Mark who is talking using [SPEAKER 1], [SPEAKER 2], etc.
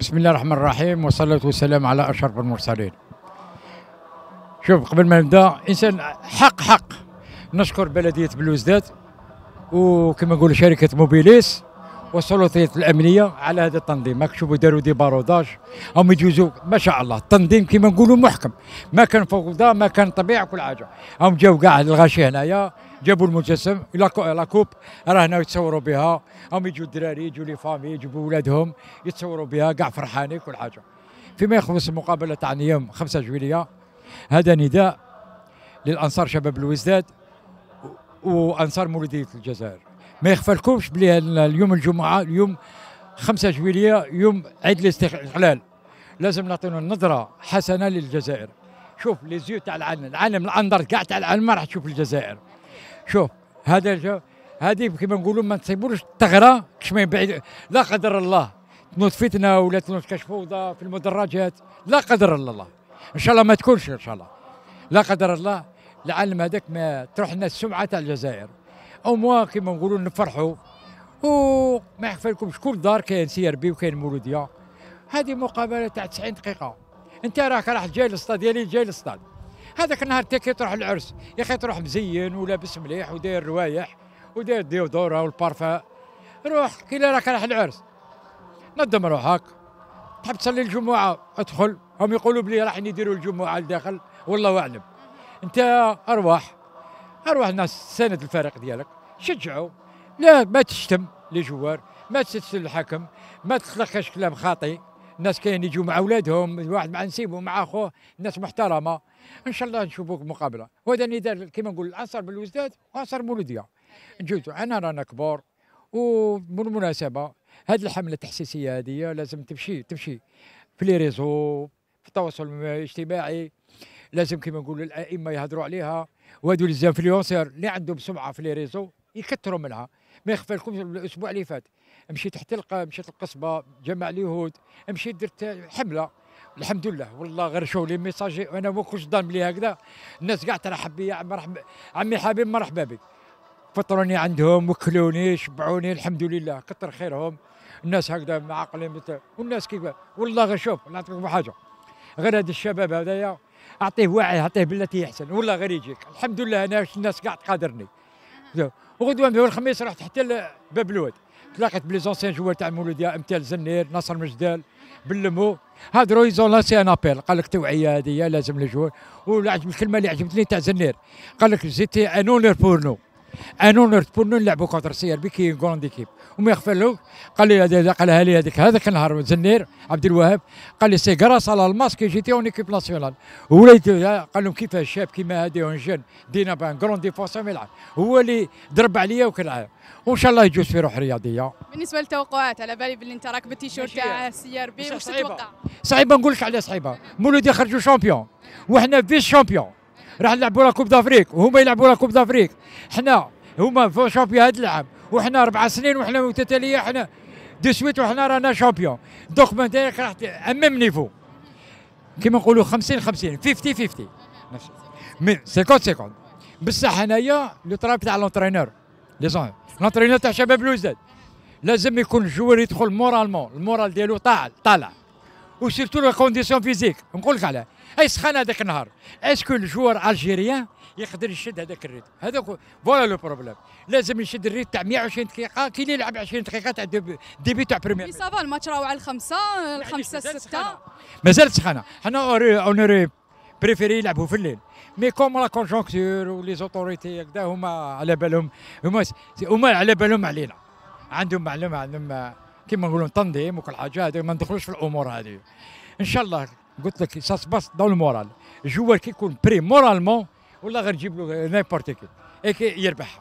[SPEAKER 1] بسم الله الرحمن الرحيم والصلاة والسلام على أشرف المرسلين شوف قبل ما نبدا انسان حق حق نشكر بلديه بلوزداد وكما نقولوا شركه موبيليس والسلطات الامنيه على هذا التنظيم ما تشوفوا داروا دي باروداج هم يجوزوا ما شاء الله التنظيم كما نقولوا محكم ما كان فوضى ما كان طبيعه كل حاجه هم جاوا كاع الغاشي هنايا جابوا المجسم لا كوب راه هنا يتصوروا بها هم يجوا الدراري يجوا لي فامي يجيبوا بولادهم يتصوروا بها كاع فرحانين كل حاجه فيما يخص المقابله تاع يوم 5 جويليه هذا نداء للانصار شباب الوزداد وانصار مولوديه الجزائر ما يخفلكمش بلي اليوم الجمعه اليوم 5 جويليه يوم عيد الاستقلال لازم نعطيو نظره حسنه للجزائر شوف لي زيو تاع العالم العالم الاندر كاع تاع العالم ما راح تشوف الجزائر شوف هذا هذه كما نقولوا ما تصيبوش الثغره كش ما يبعد لا قدر الله تنوض فتنه ولا تنوض كاش فوضى في المدرجات لا قدر الله ان شاء الله ما تكونش ان شاء الله لا قدر الله العالم هذاك ما تروح لنا السمعه تاع الجزائر او موا كما نقولوا نفرحوا وما يحفلكم كل دار كاين سي ار بي وكاين مولوديه هذه مقابله تاع 90 دقيقه انت راك راح جاي للسطاد ديالي جاي للسطاد هذاك النهار تاكي تروح العرس يا اخي تروح مزين ولابس مليح وداير روايح وداير ديودورا والبارفا روح كي راك رايح العرس نظم روحك تحب تصلي الجمعه ادخل هم يقولوا بلي راح يديروا الجمعه لداخل والله اعلم انت ارواح ارواح الناس ساند الفريق ديالك شجعوا لا ما تشتم لجوار ما تسلسل الحكم ما تطلقش كلام خاطئ الناس كاين يجوا مع اولادهم الواحد مع نسيبه مع اخوه الناس محترمه ان شاء الله نشوفوك مقابله وهذا النداء كما نقول العصر بالوزداد وعصر مولوديه جوتو انا رانا كبار وبالمناسبه هذه الحمله التحسيسيه هذه لازم تمشي تمشي في لي ريزو في التواصل الاجتماعي لازم كما نقول الائمه يهضروا عليها وهذو الانفلونسر اللي عندهم سمعه في لي ريزو يكثروا منها ما يخفى لكم الاسبوع اللي فات مشيت حتى مشيت القصبه جمع اليهود مشيت درت حمله الحمد لله والله غير شو لي ميساجي انا ما كنتش ظالم لي هكذا الناس كاع ترحب بيا مرحبا عمي حبيب مرحبا بك فطروني عندهم وكلوني شبعوني الحمد لله كثر خيرهم الناس هكذا معقلين والناس كيف والله غير شوف نعطيكم حاجه غير هذا الشباب هذايا اعطيه وعي اعطيه بالتي يحسن والله غير يجيك الحمد لله انا الناس قاعد تقادرني وغدوه الخميس رحت حتى باب الواد تلاقت بلي زونسيان جوار تاع مولودية امثال زنير نصر مجدال باللمو هادرو يزون لاسي ان ابيل قال لك توعيه هذه لازم الجوار والكلمه اللي عجبتني تاع زنير قال لك جيتي انونير بور نو انو نرتبوا نلعبوا كونتر سي ار بي كي كوند ايكيب وما يغفر قال لي هذا قالها لي هذيك هذاك النهار زنير عبد الوهاب قال لي سي كراس على الماسك جيتي اون ايكيب ناسيونال وليت قال لهم كيفاش شاب كيما هادي اون جون دينا بان كروند ديفونس يلعب هو اللي ضرب عليا عام وان شاء الله يجوز في روح رياضيه بالنسبه للتوقعات على بالي باللي انت راكب بالتيشيرت تاع سي ار بي واش تتوقع صعيبه نقول لك علاش صعيبه مولودي خرجوا شامبيون وحنا فيس شامبيون راح نلعبوا لا كوب دافريك وهما يلعبوا لا كوب دافريك حنا هما في شامبيون هذا العام وحنا اربع سنين وحنا متتاليه حنا دو سويت وحنا رانا شامبيون من معناتها راح امام نيفو كيما نقولوا 50 50 50 50 مي 50 50 بصح هنايا لو تراب تاع لونترينور لي زون لونترينور تاع شباب لوزاد لازم يكون الجوار يدخل مورالمون المورال ديالو طالع طالع وسيرتو لا كونديسيون فيزيك نقول لك علاه اي سخان هذاك النهار اسكو الجوار الجيريان يقدر يشد هذاك الريت هذا فوالا لو بروبليم لازم يشد الريت تاع 120 دقيقه كي اللي يلعب 20 دقيقه تاع ديبي تاع بريمير سافا الماتش راهو على الخمسه الخمسه سته مازال سخانه حنا اونوري بريفيري يلعبوا في الليل مي كوم لا كونجونكتور ولي زوتوريتي هكذا هما على بالهم هما هما على بالهم علينا عندهم معلومه عندهم كما نقولوا تنظيم وكل حاجه هذه ما ندخلوش في الامور هذه ان شاء الله قلت لك سا باس دون المورال الجوار كيكون بري مورالمون ولا تجيب له نيبورتي كي يربحها